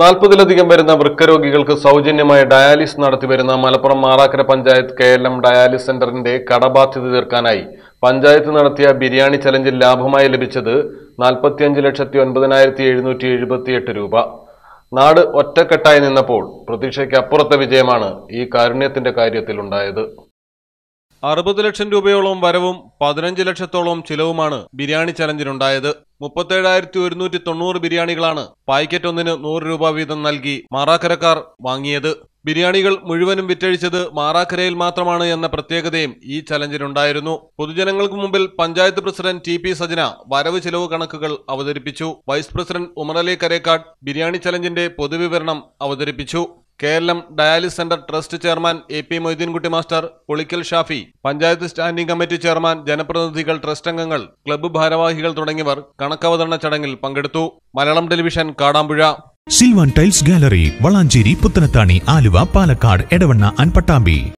നാൽപ്പതിലധികം വരുന്ന വൃക്കരോഗികൾക്ക് സൗജന്യമായ ഡയാലിസ് നടത്തിവരുന്ന Malappuram Marakkara panchayat K L M dialysis സെന്ററിന്റെ കടബാധ്യത തീർക്കാനായി പഞ്ചായത്ത് നടത്തിയ ബിരിയാണി ചലഞ്ചിൽ ലാഭമായി ലഭിച്ചത് നാൽപ്പത്തിയഞ്ച് ലക്ഷത്തി ഒൻപതിനായിരത്തി എഴുന്നൂറ്റി എഴുപത്തിയെട്ട് രൂപ നാട് ഒറ്റക്കെട്ടായി നിന്നപ്പോൾ പ്രതീക്ഷയ്ക്കപ്പുറത്തെ വിജയമാണ് ഈ കാരുണ്യത്തിന്റെ കാര്യത്തിലുണ്ടായത് അറുപത് ലക്ഷം രൂപയോളം വരവും പതിനഞ്ച് ലക്ഷത്തോളം ചിലവുമാണ് ബിരിയാണി ചലഞ്ചിനുണ്ടായത് മുപ്പത്തേഴായിരത്തി ഒരുന്നൂറ്റി തൊണ്ണൂറ് ബിരിയാണികളാണ് പായ്ക്കറ്റ് ഒന്നിന് നൂറ് രൂപ വീതം നൽകി മാറാക്കരക്കാർ വാങ്ങിയത് ബിരിയാണികൾ മുഴുവനും വിറ്റഴിച്ചത് മാറാക്കരയിൽ മാത്രമാണ് എന്ന പ്രത്യേകതയും ഈ ചലഞ്ചിനുണ്ടായിരുന്നു പൊതുജനങ്ങൾക്ക് മുമ്പിൽ panchayat president T P Sajana വരവ് ചിലവ് കണക്കുകൾ അവതരിപ്പിച്ചു വൈസ് പ്രസിഡന്റ് ഉമറലി കരേക്കാട് ബിരിയാണി ചലഞ്ചിന്റെ പൊതുവിവരണം അവതരിപ്പിച്ചു Keralam dialysis centre trust chairman A P Moideenkutty master Polikkal Shafi panchayat standing committee chairman ജനപ്രതിനിധികൾ ട്രസ്റ്റ് അംഗങ്ങൾ ക്ലബ്ബ് ഭാരവാഹികൾ തുടങ്ങിയവർ കണക്കവതരണ ചടങ്ങിൽ പങ്കെടുത്തു Malayalam television Kadampuzha Silvan tiles gallery Valanchery Puthanathani Aluva Palakkad Edavanna അൻപട്ടാമ്പി